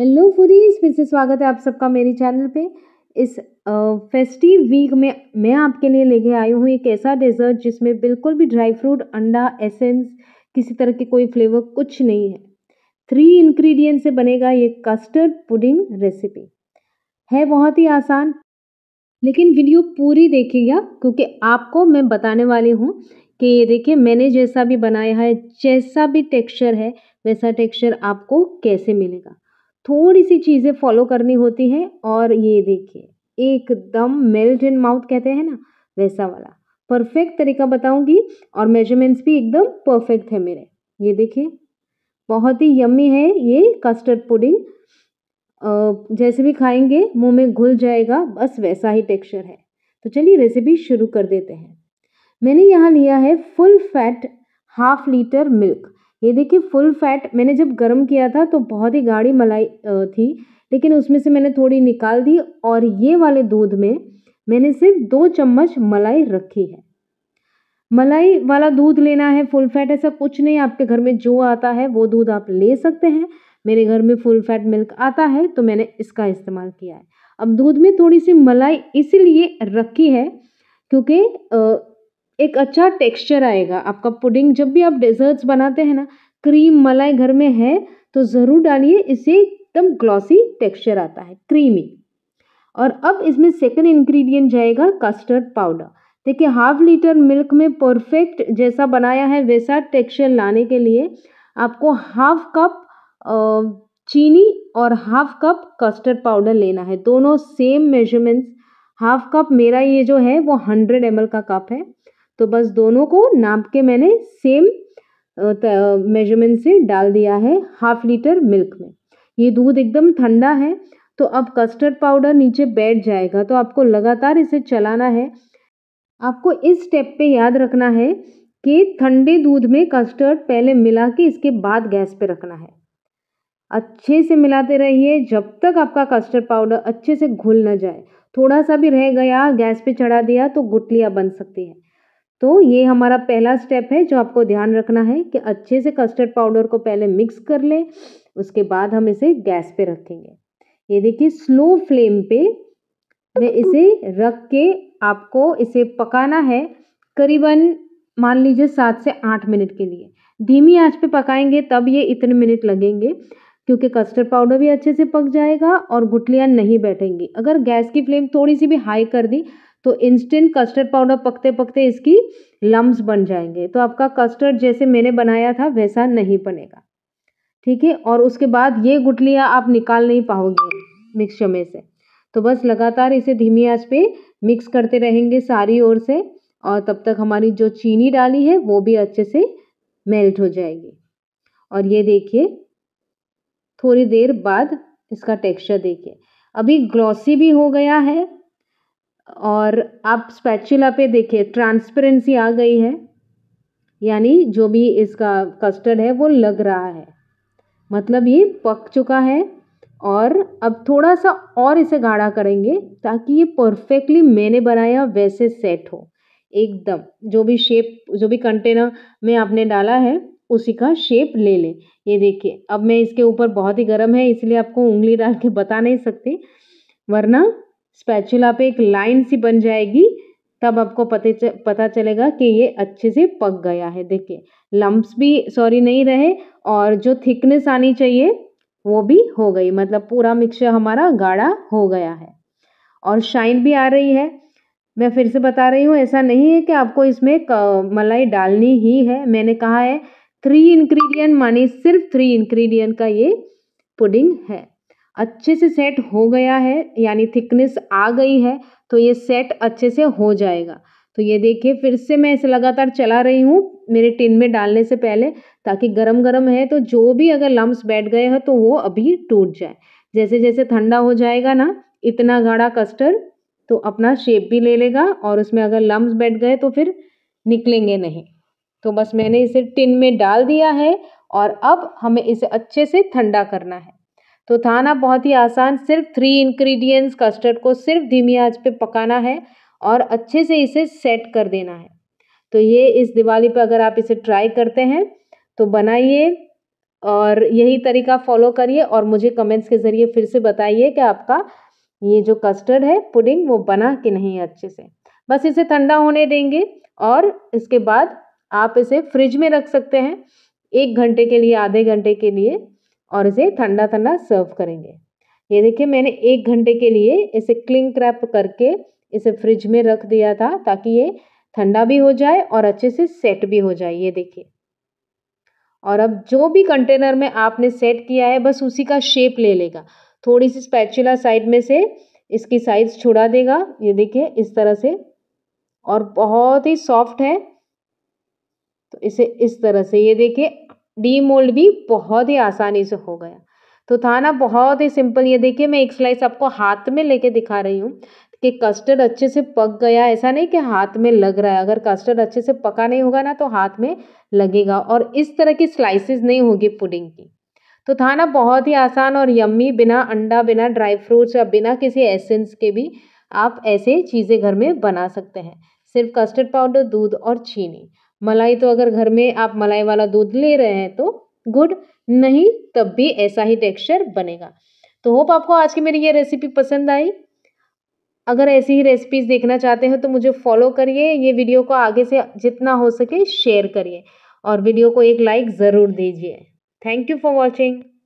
hello foodies फिर से स्वागत है आप सबका मेरे चैनल पे इस फेस्टिव वीक में मैं आपके लिए लेके आई हूँ एक ऐसा डेजर्ट जिसमें बिल्कुल भी ड्राई फ्रूट अंडा एसेंस किसी तरह के कोई फ्लेवर कुछ नहीं है थ्री इंग्रेडिएंट से बनेगा ये कस्टर्ड पुडिंग रेसिपी है बहुत ही आसान लेकिन वीडियो पूरी देखिएगा क्योंकि आपको मैं बताने वाली हूँ कि ये देखिए मैंने जैसा भी बनाया है जैसा भी टेक्सचर है वैसा टेक्सचर आपको कैसे मिलेगा थोड़ी सी चीज़ें फॉलो करनी होती हैं और ये देखिए एकदम मेल्ट इन माउथ कहते हैं ना वैसा वाला परफेक्ट तरीका बताऊंगी और मेजरमेंट्स भी एकदम परफेक्ट है मेरे ये देखिए बहुत ही यम्मी है ये कस्टर्ड पुडिंग जैसे भी खाएंगे मुंह में घुल जाएगा बस वैसा ही टेक्सचर है तो चलिए रेसिपी शुरू कर देते हैं मैंने यहाँ लिया है full fat half litre milk ये देखिए फुल फैट मैंने जब गर्म किया था तो बहुत ही गाढ़ी मलाई थी लेकिन उसमें से मैंने थोड़ी निकाल दी और ये वाले दूध में मैंने सिर्फ दो चम्मच मलाई रखी है मलाई वाला दूध लेना है फुल फैट ऐसा कुछ नहीं आपके घर में जो आता है वो दूध आप ले सकते हैं मेरे घर में फुल फैट मिल्क आता है तो मैंने इसका इस्तेमाल किया है अब दूध में थोड़ी सी मलाई इसीलिए रखी है क्योंकि एक अच्छा टेक्सचर आएगा आपका पुडिंग जब भी आप डेजर्ट्स बनाते हैं ना क्रीम मलाई घर में है तो ज़रूर डालिए इससे एकदम ग्लॉसी टेक्सचर आता है क्रीमी और अब इसमें सेकंड इंग्रेडिएंट जाएगा कस्टर्ड पाउडर देखिए हाफ लीटर मिल्क में परफेक्ट जैसा बनाया है वैसा टेक्सचर लाने के लिए आपको हाफ कप चीनी और हाफ कप कस्टर्ड पाउडर लेना है दोनों सेम मेजरमेंट्स हाफ कप मेरा ये जो है वो हंड्रेड एम का कप है तो बस दोनों को नाप के मैंने सेम मेजरमेंट से डाल दिया है हाफ लीटर मिल्क में ये दूध एकदम ठंडा है तो अब कस्टर्ड पाउडर नीचे बैठ जाएगा तो आपको लगातार इसे चलाना है आपको इस स्टेप पे याद रखना है कि ठंडे दूध में कस्टर्ड पहले मिला के इसके बाद गैस पे रखना है अच्छे से मिलाते रहिए जब तक आपका कस्टर्ड पाउडर अच्छे से घुल ना जाए थोड़ा सा भी रह गया गैस पे चढ़ा दिया तो गुटलियाँ बन सकती हैं तो ये हमारा पहला स्टेप है जो आपको ध्यान रखना है कि अच्छे से कस्टर्ड पाउडर को पहले मिक्स कर लें उसके बाद हम इसे गैस पे रखेंगे ये देखिए स्लो फ्लेम पे मैं इसे रख के आपको इसे पकाना है करीबन मान लीजिए सात से आठ मिनट के लिए धीमी आंच पे पकाएंगे तब ये इतने मिनट लगेंगे क्योंकि कस्टर्ड पाउडर भी अच्छे से पक जाएगा और गुटलियाँ नहीं बैठेंगी अगर गैस की फ्लेम थोड़ी सी भी हाई कर दी तो इंस्टेंट कस्टर्ड पाउडर पकते पकते इसकी लम्ब बन जाएंगे तो आपका कस्टर्ड जैसे मैंने बनाया था वैसा नहीं बनेगा ठीक है और उसके बाद ये गुटलियाँ आप निकाल नहीं पाओगे मिक्सचर में से तो बस लगातार इसे धीमी आंच पे मिक्स करते रहेंगे सारी ओर से और तब तक हमारी जो चीनी डाली है वो भी अच्छे से मेल्ट हो जाएगी और ये देखिए थोड़ी देर बाद इसका टेक्सचर देखिए अभी ग्लॉसी भी हो गया है और आप स्पैचुला पे देखिए ट्रांसपेरेंसी आ गई है यानी जो भी इसका कस्टर्ड है वो लग रहा है मतलब ये पक चुका है और अब थोड़ा सा और इसे गाढ़ा करेंगे ताकि ये परफेक्टली मैंने बनाया वैसे सेट हो एकदम जो भी शेप जो भी कंटेनर में आपने डाला है उसी का शेप ले लें ये देखिए अब मैं इसके ऊपर बहुत ही गर्म है इसलिए आपको उंगली डाल के बता नहीं सकती वरना स्पैचुला पे एक लाइन सी बन जाएगी तब आपको पते पता चलेगा कि ये अच्छे से पक गया है देखिए लम्ब्स भी सॉरी नहीं रहे और जो थिकनेस आनी चाहिए वो भी हो गई मतलब पूरा मिक्सचर हमारा गाढ़ा हो गया है और शाइन भी आ रही है मैं फिर से बता रही हूँ ऐसा नहीं है कि आपको इसमें मलाई डालनी ही है मैंने कहा है थ्री इन्ग्रीडियंट माने सिर्फ थ्री इन्ग्रीडियंट का ये पुडिंग है अच्छे से सेट हो गया है यानी थिकनेस आ गई है तो ये सेट अच्छे से हो जाएगा तो ये देखिए फिर से मैं इसे लगातार चला रही हूँ मेरे टिन में डालने से पहले ताकि गरम गरम है तो जो भी अगर लम्ब बैठ गए हैं तो वो अभी टूट जाए जैसे जैसे ठंडा हो जाएगा ना इतना गाढ़ा कस्टर्ड तो अपना शेप भी ले लेगा और उसमें अगर लम्ब बैठ गए तो फिर निकलेंगे नहीं तो बस मैंने इसे टिन में डाल दिया है और अब हमें इसे अच्छे से ठंडा करना है तो थाना बहुत ही आसान सिर्फ थ्री इंग्रेडिएंट्स कस्टर्ड को सिर्फ धीमी आंच पे पकाना है और अच्छे से इसे सेट कर देना है तो ये इस दिवाली पर अगर आप इसे ट्राई करते हैं तो बनाइए और यही तरीका फॉलो करिए और मुझे कमेंट्स के ज़रिए फिर से बताइए कि आपका ये जो कस्टर्ड है पुडिंग वो बना कि नहीं अच्छे से बस इसे ठंडा होने देंगे और इसके बाद आप इसे फ्रिज में रख सकते हैं एक घंटे के लिए आधे घंटे के लिए और इसे ठंडा ठंडा सर्व करेंगे ये देखिए मैंने एक घंटे के लिए इसे क्लिंग क्रैप करके इसे फ्रिज में रख दिया था ताकि ये ठंडा भी हो जाए और अच्छे से सेट भी हो जाए ये देखिए और अब जो भी कंटेनर में आपने सेट किया है बस उसी का शेप ले लेगा थोड़ी सी स्पैचुला साइड में से इसकी साइज छुड़ा देगा ये देखिए इस तरह से और बहुत ही सॉफ्ट है तो इसे इस तरह से ये देखिए डीमोल्ड भी बहुत ही आसानी से हो गया तो था ना बहुत ही सिंपल ये देखिए मैं एक स्लाइस आपको हाथ में लेके दिखा रही हूँ कि कस्टर्ड अच्छे से पक गया ऐसा नहीं कि हाथ में लग रहा है अगर कस्टर्ड अच्छे से पका नहीं होगा ना तो हाथ में लगेगा और इस तरह की स्लाइसेस नहीं होगी पुडिंग की तो था ना बहुत ही आसान और यम्मी बिना अंडा बिना ड्राई फ्रूट्स या बिना किसी एसेंस के भी आप ऐसे चीज़ें घर में बना सकते हैं सिर्फ कस्टर्ड पाउडर दूध और चीनी मलाई तो अगर घर में आप मलाई वाला दूध ले रहे हैं तो गुड नहीं तब भी ऐसा ही टेक्सचर बनेगा तो होप आपको आज की मेरी ये रेसिपी पसंद आई अगर ऐसी ही रेसिपीज़ देखना चाहते हो तो मुझे फॉलो करिए ये वीडियो को आगे से जितना हो सके शेयर करिए और वीडियो को एक लाइक ज़रूर दीजिए थैंक यू फॉर वॉचिंग